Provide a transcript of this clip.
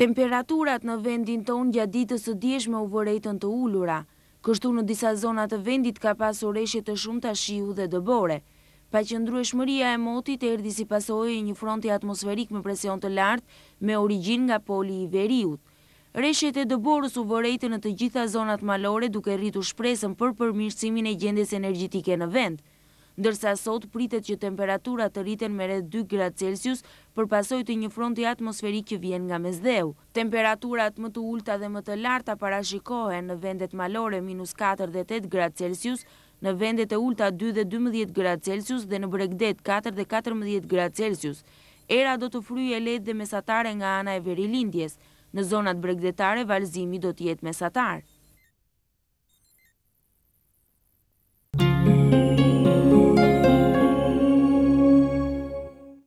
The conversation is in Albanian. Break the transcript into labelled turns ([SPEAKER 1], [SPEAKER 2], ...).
[SPEAKER 1] Temperaturat në vendin ton gjatë ditës të djeshme u vorejtën të ullura. Kështu në disa zonat të vendit ka pasu reshjet të shumë të shiu dhe dëbore. Pa që ndru e shmëria e motit e erdi si pasojë një fronti atmosferik me presion të lartë me origin nga poli i veriut. Reshjet e dëborës u vorejtën në të gjitha zonat malore duke rritu shpresën për përmirësimin e gjendis energjitike në vend ndërsa sot pritet që temperatura të rriten me rreth 2 gradë Celsius për pasojë të një fronti atmosferik që vjen nga mesdheu. Temperaturat më të ulta dhe më të larta parashikohen në vendet malore minus 4 dhe 8 gradë Celsius, në vendet e ulta 2 dhe 12 gradë Celsius dhe në bregdet 4 dhe 14 gradë Celsius. Era do të fryje led dhe mesatare nga ana e veri lindjes. Në zonat bregdetare, valzimi do të jetë mesatarë.